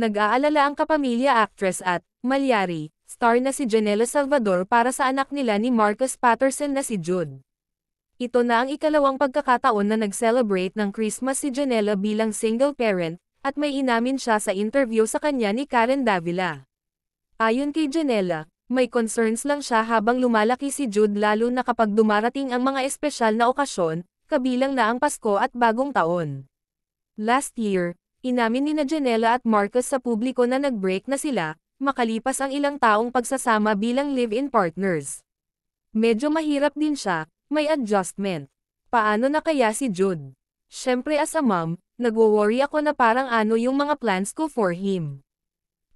Nag-aalala ang kapamilya actress at, Malyari, star na si Janela Salvador para sa anak nila ni Marcus Patterson na si Jude. Ito na ang ikalawang pagkakataon na nag-celebrate ng Christmas si Janela bilang single parent, at may inamin siya sa interview sa kanya ni Karen Davila. Ayon kay Janela, may concerns lang siya habang lumalaki si Jude lalo na kapag dumarating ang mga espesyal na okasyon, kabilang na ang Pasko at Bagong Taon. Last year, Inamin ni na Janela at Marcus sa publiko na nag-break na sila, makalipas ang ilang taong pagsasama bilang live-in partners. Medyo mahirap din siya, may adjustment. Paano na kaya si Jude? Siyempre as a mom, nagwo-worry ako na parang ano yung mga plans ko for him.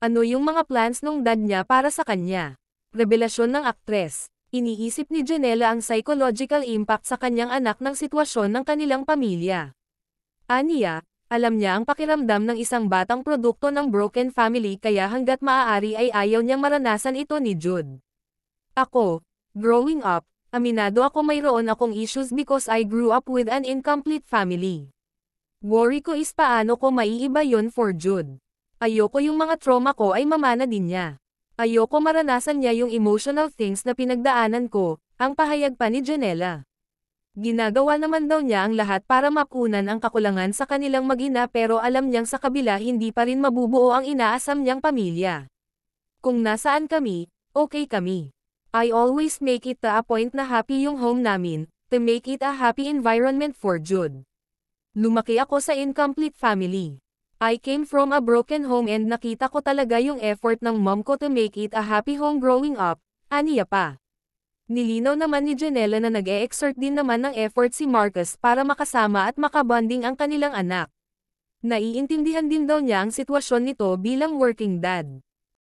Ano yung mga plans nung dad niya para sa kanya? Revelasyon ng aktres. Iniisip ni Janela ang psychological impact sa kanyang anak ng sitwasyon ng kanilang pamilya. Aniya, alam niya ang pakiramdam ng isang batang produkto ng broken family kaya hanggat maaari ay ayaw niyang maranasan ito ni Jude. Ako, growing up, aminado ako mayroon akong issues because I grew up with an incomplete family. Worry ko is paano ko maiiba yon for Jude. Ayoko yung mga trauma ko ay mamana din niya. Ayoko maranasan niya yung emotional things na pinagdaanan ko, ang pahayag pa ni Janela. Ginagawa naman daw niya ang lahat para mapunan ang kakulangan sa kanilang magina pero alam niyang sa kabila hindi pa rin mabubuo ang inaasam niyang pamilya. Kung nasaan kami, okay kami. I always make it a point na happy yung home namin, to make it a happy environment for Jude. Lumaki ako sa incomplete family. I came from a broken home and nakita ko talaga yung effort ng mom ko to make it a happy home growing up, aniya pa. Nilinaw naman ni Janela na nag-e-exert din naman ng effort si Marcus para makasama at makabonding ang kanilang anak. Naiintindihan din daw niya ang sitwasyon nito bilang working dad.